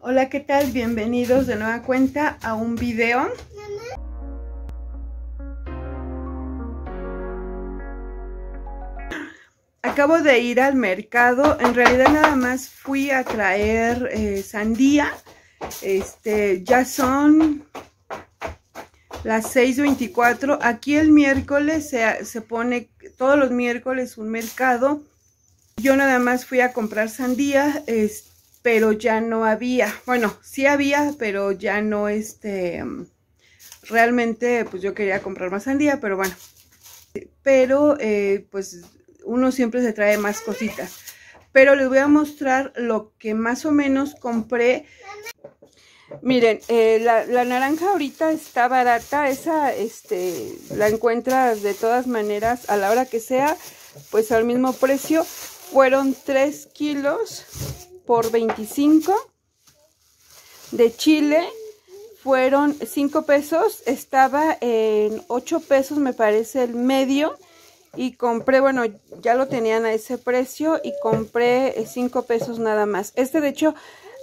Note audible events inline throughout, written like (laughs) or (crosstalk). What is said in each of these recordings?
Hola, ¿qué tal? Bienvenidos de nueva cuenta a un video. Acabo de ir al mercado, en realidad nada más fui a traer eh, sandía. Este, ya son las 6.24. Aquí el miércoles se, se pone, todos los miércoles un mercado. Yo nada más fui a comprar sandía, este pero ya no había, bueno, sí había, pero ya no este, realmente pues yo quería comprar más sandía, pero bueno, pero eh, pues uno siempre se trae más cositas. Pero les voy a mostrar lo que más o menos compré. Miren, eh, la, la, naranja ahorita está barata, esa este, la encuentras de todas maneras a la hora que sea, pues al mismo precio. Fueron 3 kilos por 25 de chile fueron 5 pesos, estaba en 8 pesos me parece el medio y compré, bueno, ya lo tenían a ese precio y compré 5 eh, pesos nada más. Este de hecho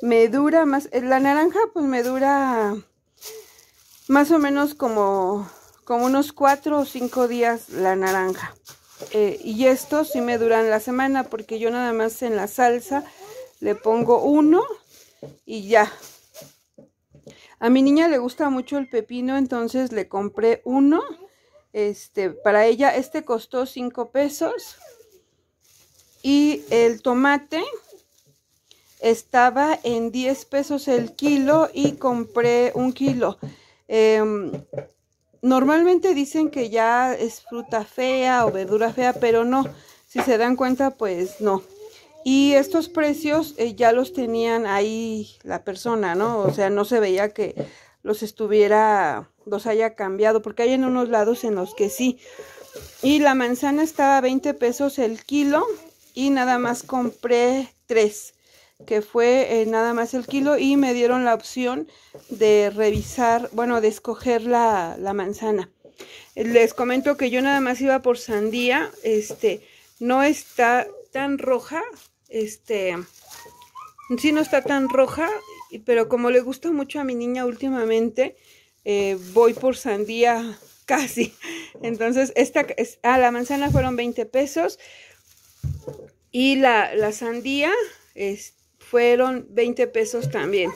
me dura más, eh, la naranja pues me dura más o menos como, como unos 4 o 5 días la naranja. Eh, y estos sí me duran la semana porque yo nada más en la salsa le pongo uno y ya. A mi niña le gusta mucho el pepino, entonces le compré uno. Este, para ella este costó 5 pesos. Y el tomate estaba en 10 pesos el kilo y compré un kilo. Em, normalmente dicen que ya es fruta fea o verdura fea, pero no. Si se dan cuenta, pues no. Y estos precios eh, ya los tenían ahí la persona, ¿no? O sea, no se veía que los estuviera, los haya cambiado, porque hay en unos lados en los que sí. Y la manzana estaba a 20 pesos el kilo y nada más compré tres que fue eh, nada más el kilo y me dieron la opción de revisar, bueno, de escoger la, la, manzana. Les comento que yo nada más iba por sandía, este, no está tan roja, este, sí no está tan roja, pero como le gusta mucho a mi niña últimamente, eh, voy por sandía (laughs) casi. Entonces, esta es, ah, la manzana fueron 20 pesos y la, sandía fueron 20 pesos también.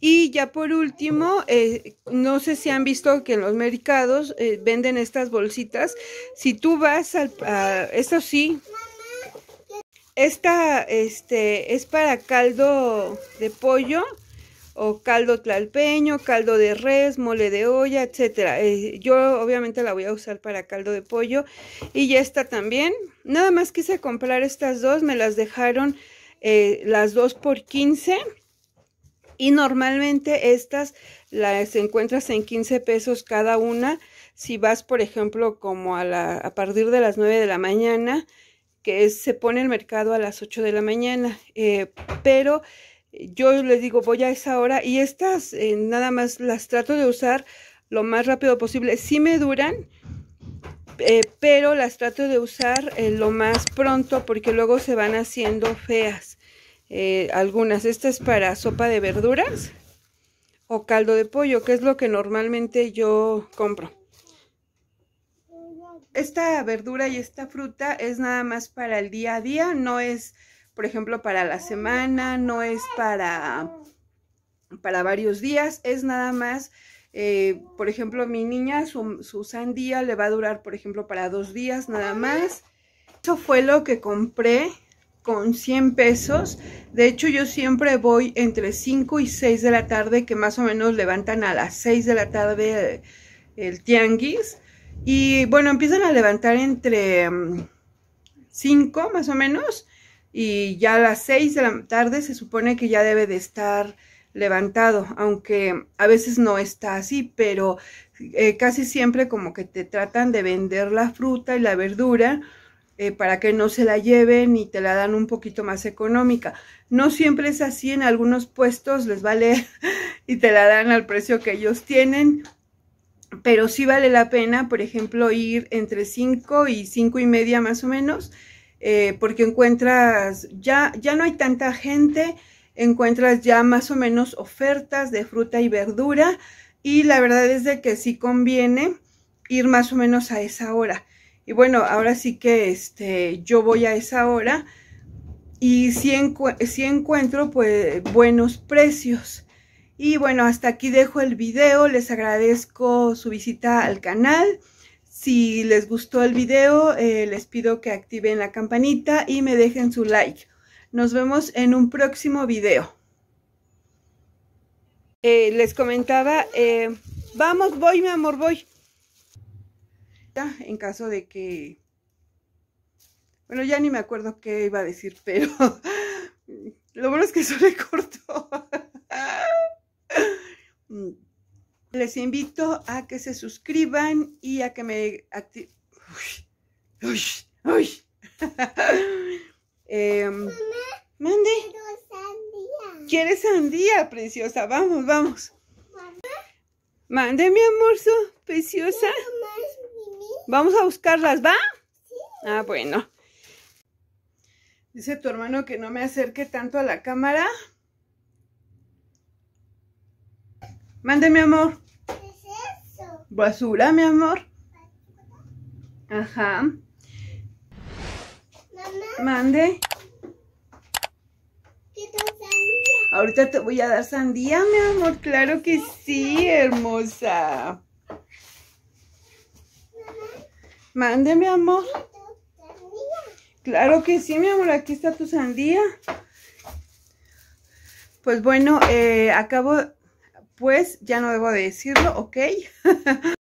Y ya por último, eh, no sé si han visto que en los mercados eh, venden estas bolsitas. Si tú vas al, eso sí, esta este, es para caldo de pollo o caldo tlalpeño, caldo de res, mole de olla, etcétera. Eh, yo obviamente la voy a usar para caldo de pollo y ya está también. Nada más quise comprar estas dos, me las dejaron eh, las dos por 15 y normalmente estas las encuentras en 15 pesos cada una. Si vas, por ejemplo, como a, a partir de las 9 de la mañana, que se pone el mercado a las 8 de la mañana, eh, pero yo les digo, voy a esa hora y estas eh, nada más las trato de usar lo más rápido posible. si me duran, eh, pero las trato de usar lo más pronto porque luego se van haciendo feas algunas. Esta es para sopa de verduras o caldo de pollo, que es lo que normalmente yo compro esta verdura y esta fruta es nada más para el día a día, no es, por ejemplo, para la semana, no es para, para varios días, es nada más, eh, por ejemplo, mi niña, su, sandía le va a durar, por ejemplo, para dos días nada más. Eso fue lo que compré con 100 pesos. De hecho, yo siempre voy entre 5 y 6 de la tarde, que más o menos levantan a las 6 de la tarde eh, el tianguis y bueno, empiezan a levantar entre 5 mm, más o menos y ya a las 6 de la tarde se supone que ya debe de estar levantado, aunque a veces no está así, pero eh, casi siempre como que te tratan de vender la fruta y la verdura eh, para que no se la lleven y te la dan un poquito más económica. No siempre es así, en algunos puestos les vale (laughs) y te la dan al precio que ellos tienen, pero sí vale la pena, por ejemplo, ir entre 5 y 5 y media más o menos, eh, porque encuentras, ya, ya no hay tanta gente, encuentras ya más o menos ofertas de fruta y verdura y la verdad es de que sí conviene ir más o menos a esa hora. Y bueno, ahora sí que este, yo voy a esa hora y sí, encuentro pues buenos precios. Y bueno, hasta aquí dejo el video. Les agradezco su visita al canal. Si les gustó el video, eh, les pido que activen la campanita y me dejen su like. Nos vemos en un próximo video. Eh, les comentaba, eh, vamos, voy, mi amor, voy. En caso de que... Bueno, ya ni me acuerdo qué iba a decir, pero (laughs) lo bueno es que eso le cortó. (laughs) Les invito a que se suscriban y a que me activen. Uy, uy, uy. (laughs) Mamá, em, mande. ¿Quieres sandía, preciosa? Vamos, vamos. ¿Mamá? Mande, mi amorzo, preciosa. Vamos a buscarlas, ¿va? Sí. Ah, bueno. Dice tu hermano que no me acerque tanto a la cámara. Mande, mi amor. Basura, mi amor. Ajá. Mamá. Mande. Sandía. Ahorita te voy a dar sandía, mi amor. Claro que sí, hermosa. Mande, mi amor. Claro que sí, mi amor. Aquí está tu sandía. Pues bueno, eh, acabo pues ya no debo de decirlo, ¿ok? (laughs)